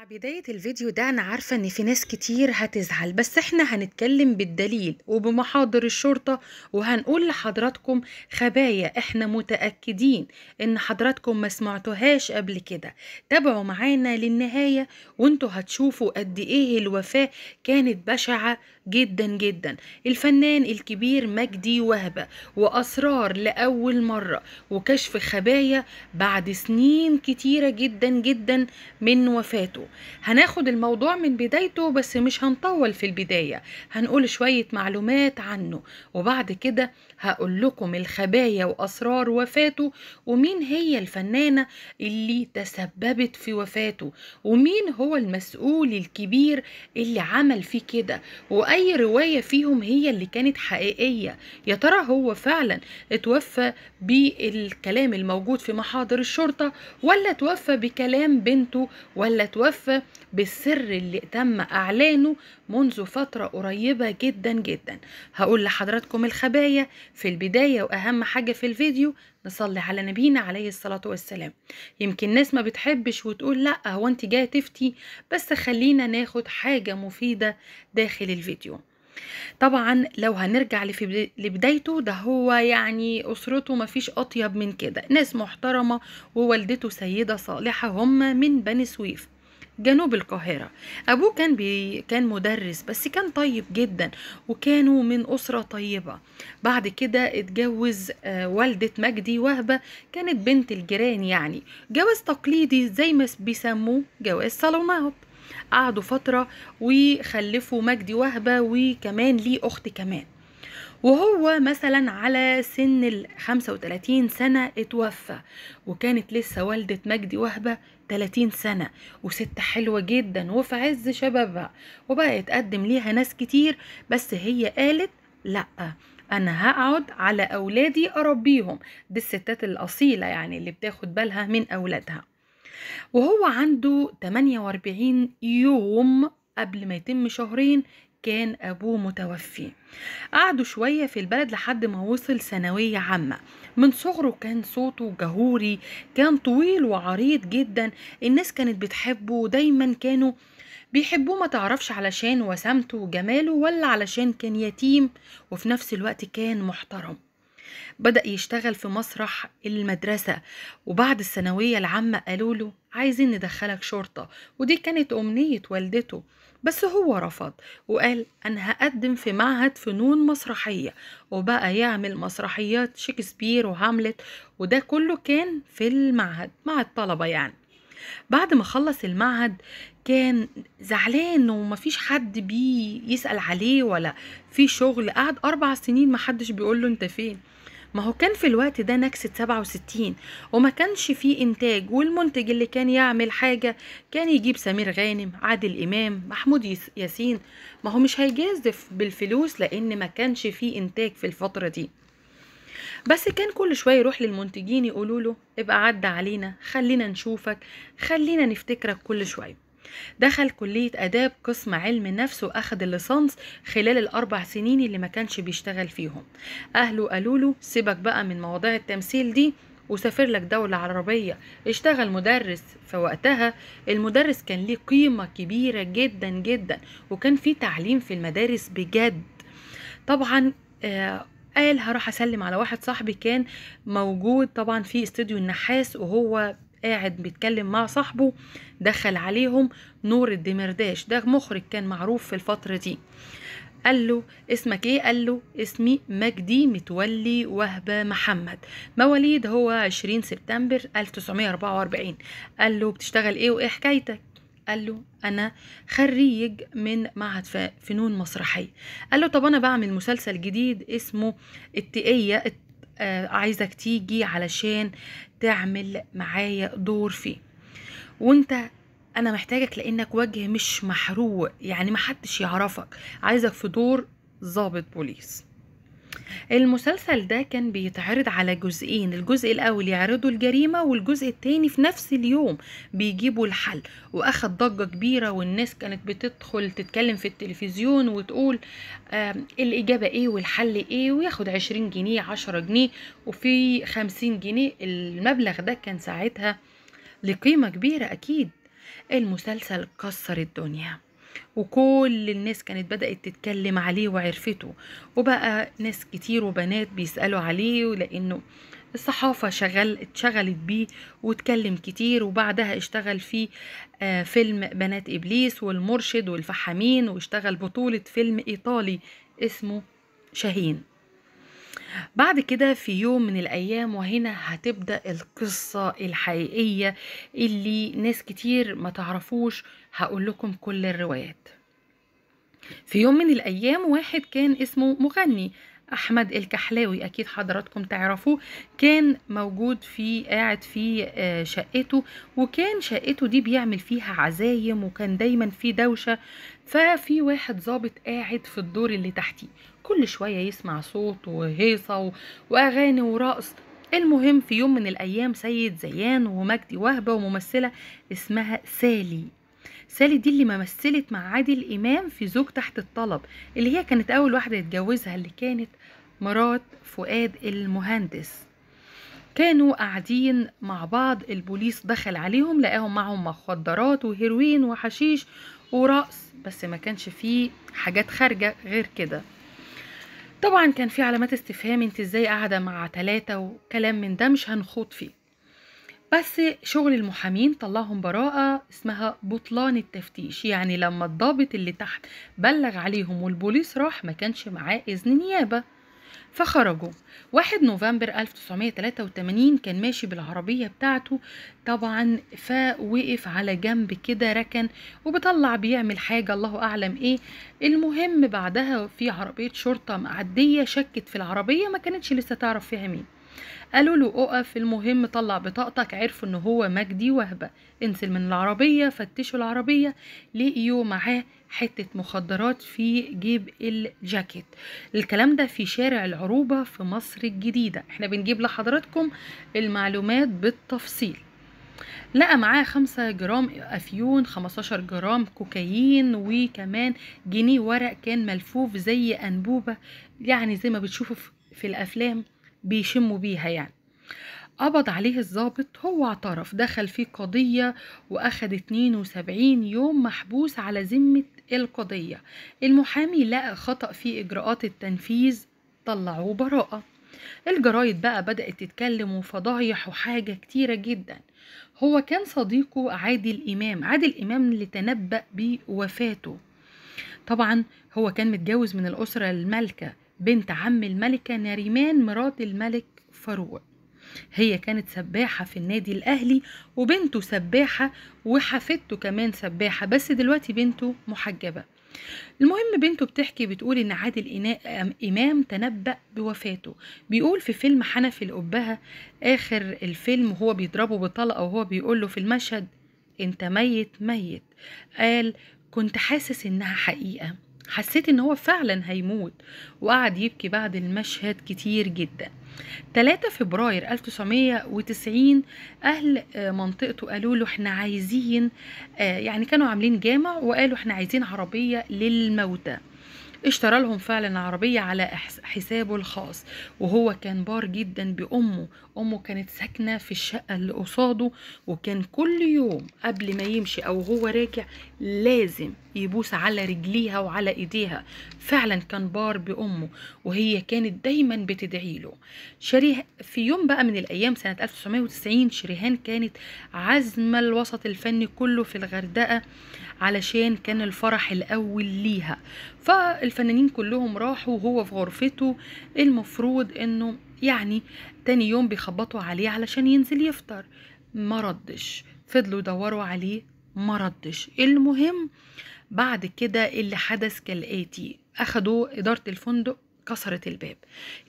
مع بداية الفيديو ده أنا عارفة إن في ناس كتير هتزعل بس إحنا هنتكلم بالدليل وبمحاضر الشرطة وهنقول لحضراتكم خبايا إحنا متأكدين إن حضراتكم ما سمعتوهاش قبل كده تابعوا معانا للنهاية وإنتوا هتشوفوا قد إيه الوفاة كانت بشعة جدا جدا الفنان الكبير مجدي وهبة وأسرار لأول مرة وكشف خبايا بعد سنين كتيرة جدا جدا من وفاته هناخد الموضوع من بدايته بس مش هنطول في البداية هنقول شوية معلومات عنه وبعد كده هقول لكم الخبايا وأسرار وفاته ومين هي الفنانة اللي تسببت في وفاته ومين هو المسؤول الكبير اللي عمل فيه كده وأي رواية فيهم هي اللي كانت حقيقية يا ترى هو فعلا اتوفى بالكلام الموجود في محاضر الشرطة ولا توفى بكلام بنته ولا توفى يعترف بالسر اللي تم اعلانه منذ فتره قريبه جدا جدا هقول لحضراتكم الخبايا في البدايه واهم حاجه في الفيديو نصلي على نبينا عليه الصلاه والسلام يمكن ناس ما بتحبش وتقول لا هو انت جايه تفتي بس خلينا ناخد حاجه مفيده داخل الفيديو طبعا لو هنرجع لبدايته ده هو يعني أسرته مفيش أطيب من كده ناس محترمة ووالدته سيدة صالحة هم من بني سويف جنوب القاهرة أبوه كان بي كان مدرس بس كان طيب جدا وكانوا من أسرة طيبة بعد كده اتجوز آه، والدة مجدي وهبة كانت بنت الجيران يعني جواز تقليدي زي ما بيسموه جواز صالونات قعدوا فترة وخلفوا مجدي وهبة وكمان ليه أخت كمان وهو مثلا على سن ال 35 سنة اتوفى وكانت لسه والدة مجدي وهبة 30 سنة وست حلوة جدا وفي عز شبابها وبقى يتقدم ليها ناس كتير بس هي قالت لأ انا هقعد على اولادي اربيهم دي الستات الاصيله يعني اللي بتاخد بالها من اولادها وهو عنده 48 يوم قبل ما يتم شهرين كان أبوه متوفي قعدوا شوية في البلد لحد ما وصل ثانوية عامة من صغره كان صوته جهوري كان طويل وعريض جدا الناس كانت بتحبه ودايما كانوا بيحبوه ما تعرفش علشان وسامته وجماله ولا علشان كان يتيم وفي نفس الوقت كان محترم بدأ يشتغل في مسرح المدرسة وبعد الثانوية العامة قالوا له عايزين ندخلك شرطة ودي كانت أمنية والدته بس هو رفض وقال أنا هقدم في معهد فنون مسرحية وبقى يعمل مسرحيات شكسبير وهاملت وده كله كان في المعهد مع الطلبة يعني بعد ما خلص المعهد كان زعلان ومفيش حد بيه يسأل عليه ولا في شغل قعد أربع سنين محدش بيقول له أنت فين ما هو كان في الوقت ده نكسة 67 وما كانش فيه إنتاج والمنتج اللي كان يعمل حاجة كان يجيب سمير غانم عادل إمام محمود ياسين ما هو مش هيجازف بالفلوس لأن ما كانش فيه إنتاج في الفترة دي بس كان كل شوية يروح للمنتجين يقولوله ابقى عدى علينا خلينا نشوفك خلينا نفتكرك كل شوية دخل كلية آداب قسم علم نفس وأخد الليسانس خلال الأربع سنين اللي ما كانش بيشتغل فيهم أهله قالوا له سيبك بقى من مواضيع التمثيل دي وسافر لك دولة عربية اشتغل مدرس فوقتها المدرس كان ليه قيمة كبيرة جدا جدا وكان في تعليم في المدارس بجد طبعا آه قال هروح اسلم على واحد صاحبي كان موجود طبعا في استوديو النحاس وهو قاعد بيتكلم مع صاحبه دخل عليهم نور الدمرداش ده مخرج كان معروف في الفترة دي قال له اسمك ايه قال له اسمي مجدي متولي وهبة محمد مواليد هو 20 سبتمبر 1944 قال له بتشتغل ايه وايه حكايتك قال له انا خريج من معهد فنون مسرحيه قال له طب انا بعمل مسلسل جديد اسمه التقيه آه، عايزك تيجي علشان تعمل معايا دور فيه وانت انا محتاجك لانك وجه مش محروق يعني محدش يعرفك عايزك في دور ضابط بوليس المسلسل ده كان بيتعرض على جزئين الجزء الاول يعرضوا الجريمه والجزء التاني في نفس اليوم بيجيبوا الحل واخد ضجه كبيره والناس كانت بتدخل تتكلم في التلفزيون وتقول الاجابه ايه والحل ايه وياخد عشرين جنيه عشرة جنيه وفي خمسين جنيه المبلغ ده كان ساعتها لقيمه كبيره اكيد المسلسل كسر الدنيا وكل الناس كانت بدأت تتكلم عليه وعرفته وبقى ناس كتير وبنات بيسألوا عليه لأنه الصحافة شغل اتشغلت بيه واتكلم كتير وبعدها اشتغل في آه، فيلم بنات إبليس والمرشد والفحامين واشتغل بطولة فيلم إيطالي اسمه شاهين بعد كده في يوم من الأيام وهنا هتبدأ القصة الحقيقية اللي ناس كتير ما تعرفوش هقول لكم كل الروايات في يوم من الأيام واحد كان اسمه مغني احمد الكحلاوي اكيد حضراتكم تعرفوه كان موجود في قاعد في آه، شقته وكان شقته دي بيعمل فيها عزايم وكان دايما في دوشه ففي واحد ظابط قاعد في الدور اللي تحتيه كل شويه يسمع صوت وهيصه واغاني ورقص المهم في يوم من الايام سيد زيان ومجدي وهبه وممثله اسمها سالي سالي دي اللي ممثلت مع عادل امام في زوج تحت الطلب اللي هي كانت اول واحده يتجوزها اللي كانت مرات فؤاد المهندس كانوا قاعدين مع بعض البوليس دخل عليهم لقاهم معهم مخدرات وهيروين وحشيش ورقص بس ما كانش فيه حاجات خارجه غير كده طبعا كان في علامات استفهام انت ازاي قاعده مع ثلاثه وكلام من ده مش هنخوض فيه بس شغل المحامين طلعهم براءة اسمها بطلان التفتيش يعني لما الضابط اللي تحت بلغ عليهم والبوليس راح ما كانش معاه إذن نيابة فخرجوا واحد نوفمبر 1983 كان ماشي بالعربية بتاعته طبعا فوقف على جنب كده ركن وبطلع بيعمل حاجة الله أعلم إيه المهم بعدها في عربية شرطة معدية شكت في العربية ما كانتش لسه تعرف فيها مين قالوا له اقف المهم طلع بطاقتك عرفوا ان هو مجدي وهبه انزل من العربيه فتشوا العربيه لقيوا معاه حتة مخدرات في جيب الجاكيت الكلام ده في شارع العروبة في مصر الجديدة احنا بنجيب لحضراتكم المعلومات بالتفصيل لقى معاه خمسة جرام أفيون خمستاشر جرام كوكايين وكمان جنيه ورق كان ملفوف زي أنبوبة يعني زي ما بتشوفوا في الأفلام بيشموا بيها يعني قبض عليه الضابط هو اعترف دخل في قضية وأخد 72 يوم محبوس على ذمة القضية المحامي لقى خطأ في إجراءات التنفيذ طلعوه براءة الجرايد بقى بدأت تتكلم وفضايح وحاجة كتيرة جدا هو كان صديقه عادل إمام عادل إمام اللي تنبأ بوفاته طبعا هو كان متجوز من الأسرة المالكة بنت عم الملكة ناريمان مرات الملك فاروق هي كانت سباحة في النادي الأهلي وبنته سباحة وحفيدته كمان سباحة بس دلوقتي بنته محجبة المهم بنته بتحكي بتقول إن عادل إمام تنبأ بوفاته بيقول في فيلم حنفي الأبهة آخر الفيلم وهو بيضربه بطلقة وهو بيقول له في المشهد أنت ميت ميت قال كنت حاسس إنها حقيقة حسيت ان هو فعلا هيموت وقعد يبكي بعد المشهد كتير جدا 3 فبراير 1990 أهل آه، منطقته قالوا له احنا عايزين آه، يعني كانوا عاملين جامع وقالوا احنا عايزين عربية للموتى اشترى لهم فعلا عربية على حسابه الخاص وهو كان بار جدا بأمه أمه كانت ساكنة في الشقة اللي قصاده وكان كل يوم قبل ما يمشي أو هو راجع لازم يبوس على رجليها وعلى إيديها فعلا كان بار بأمه وهي كانت دايما بتدعي له شريه في يوم بقى من الأيام سنة 1990 شريهان كانت عازمة الوسط الفني كله في الغردقة علشان كان الفرح الأول ليها فال الفنانين كلهم راحوا وهو في غرفته المفروض انه يعني تاني يوم بيخبطوا عليه علشان ينزل يفطر ما ردش فضلوا يدوروا عليه ما ردش المهم بعد كده اللي حدث كالآتي أخدوا إدارة الفندق كسرت الباب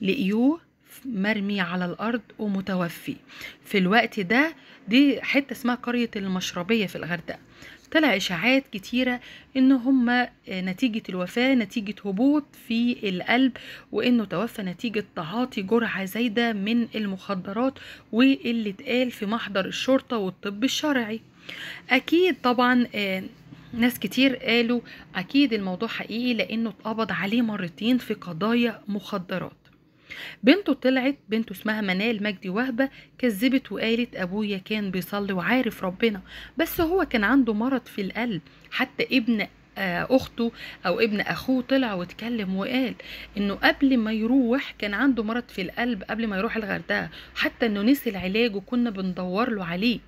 لقيوه مرمي على الأرض ومتوفي في الوقت ده دي حتة اسمها قرية المشربية في الغردقة طلع إشاعات كتيرة إن هم آه، نتيجة الوفاة نتيجة هبوط في القلب وإنه توفى نتيجة تعاطي جرعة زايدة من المخدرات واللي اتقال في محضر الشرطة والطب الشرعي أكيد طبعا آه، ناس كتير قالوا أكيد الموضوع حقيقي لأنه اتقبض عليه مرتين في قضايا مخدرات بنته طلعت بنته اسمها منال مجدي وهبة كذبت وقالت أبويا كان بيصلي وعارف ربنا بس هو كان عنده مرض في القلب حتى ابن آه، اخته او ابن اخوه طلع واتكلم وقال انه قبل ما يروح كان عنده مرض في القلب قبل ما يروح الغردقه حتى انه نسي العلاج وكنا بندور له عليه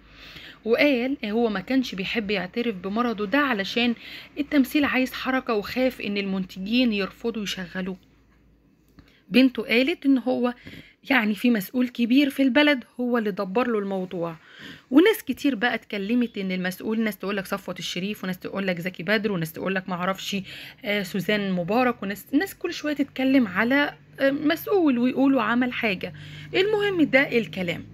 وقال هو ما كانش بيحب يعترف بمرضه ده علشان التمثيل عايز حركة وخاف ان المنتجين يرفضوا يشغلوه بنته قالت ان هو يعني في مسؤول كبير في البلد هو اللي دبر له الموضوع وناس كتير بقى اتكلمت ان المسؤول ناس تقول لك صفوت الشريف وناس تقول لك زكي بدر وناس تقول لك معرفش آه، سوزان مبارك وناس ناس كل شويه تتكلم على آه، مسؤول ويقولوا عمل حاجه المهم ده الكلام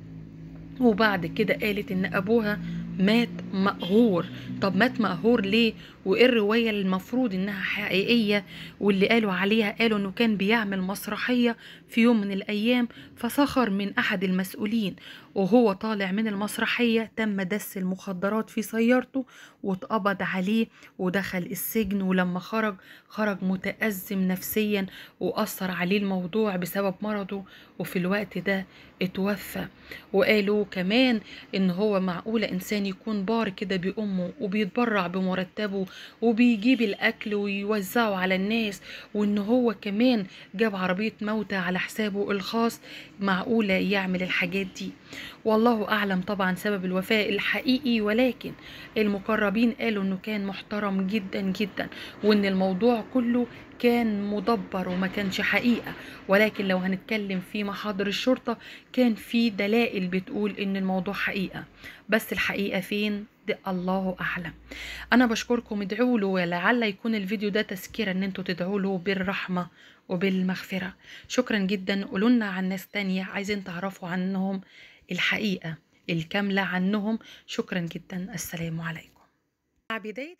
وبعد كده قالت ان ابوها مات مقهور طب مات مقهور ليه وايه الروايه اللي المفروض انها حقيقيه واللي قالوا عليها قالوا انه كان بيعمل مسرحيه في يوم من الايام فسخر من احد المسؤولين وهو طالع من المسرحيه تم دس المخدرات في سيارته واتقبض عليه ودخل السجن ولما خرج خرج متازم نفسيا واثر عليه الموضوع بسبب مرضه وفي الوقت ده اتوفى وقالوا كمان ان هو معقوله انسان يكون بار كده بامه وبيتبرع بمرتبه وبيجيب الاكل ويوزعه على الناس وان هو كمان جاب عربيه موتى على حسابه الخاص معقوله يعمل الحاجات دي والله اعلم طبعا سبب الوفاه الحقيقي ولكن المقربين قالوا انه كان محترم جدا جدا وان الموضوع كله كان مدبر وما كانش حقيقة ولكن لو هنتكلم في محاضر الشرطة كان في دلائل بتقول ان الموضوع حقيقة بس الحقيقة فين الله أعلم أنا بشكركم ادعوا له ولعل يكون الفيديو ده تذكرة إن أنتوا تدعوا له بالرحمة وبالمغفرة شكرا جدا قولوا لنا عن ناس تانية عايزين تعرفوا عنهم الحقيقة الكاملة عنهم شكرا جدا السلام عليكم مع بداية